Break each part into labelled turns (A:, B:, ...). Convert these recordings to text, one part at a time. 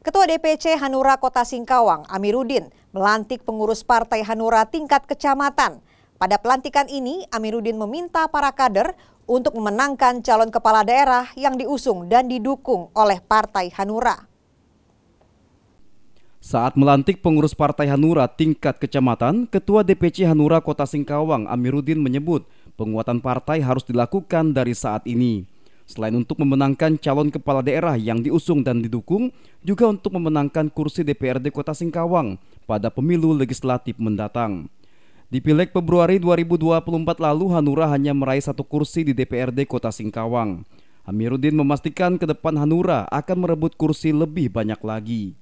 A: Ketua DPC Hanura Kota Singkawang, Amiruddin, melantik pengurus Partai Hanura tingkat kecamatan. Pada pelantikan ini, Amiruddin meminta para kader untuk memenangkan calon kepala daerah yang diusung dan didukung oleh Partai Hanura.
B: Saat melantik pengurus Partai Hanura tingkat kecamatan, Ketua DPC Hanura Kota Singkawang Amiruddin menyebut penguatan partai harus dilakukan dari saat ini. Selain untuk memenangkan calon kepala daerah yang diusung dan didukung, juga untuk memenangkan kursi DPRD Kota Singkawang pada pemilu legislatif mendatang. Di Pileg Februari 2024 lalu, Hanura hanya meraih satu kursi di DPRD Kota Singkawang. Amiruddin memastikan ke depan Hanura akan merebut kursi lebih banyak lagi.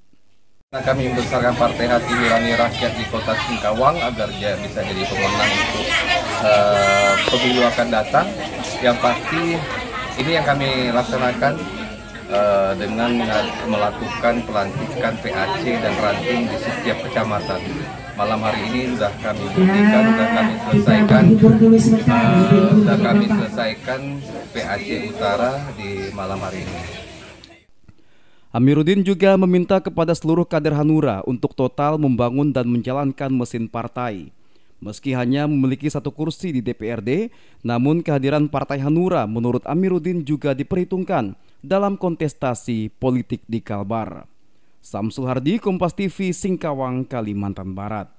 B: Nah, kami membesarkan partai hati nurani
C: rakyat di kota Singkawang agar dia bisa jadi pemenang untuk uh, pemilu akan datang. Yang pasti ini yang kami laksanakan uh, dengan melakukan pelantikan PAC dan ranting di setiap kecamatan. Malam hari ini sudah kami ya,
B: buktikan, sudah kami selesaikan, uh, sudah kami
C: selesaikan PAC Utara di malam hari ini.
B: Amiruddin juga meminta kepada seluruh kader Hanura untuk total membangun dan menjalankan mesin partai. Meski hanya memiliki satu kursi di DPRD, namun kehadiran Partai Hanura menurut Amiruddin juga diperhitungkan dalam kontestasi politik di Kalbar. Samsul Hardi, Kompas TV, Singkawang, Kalimantan Barat.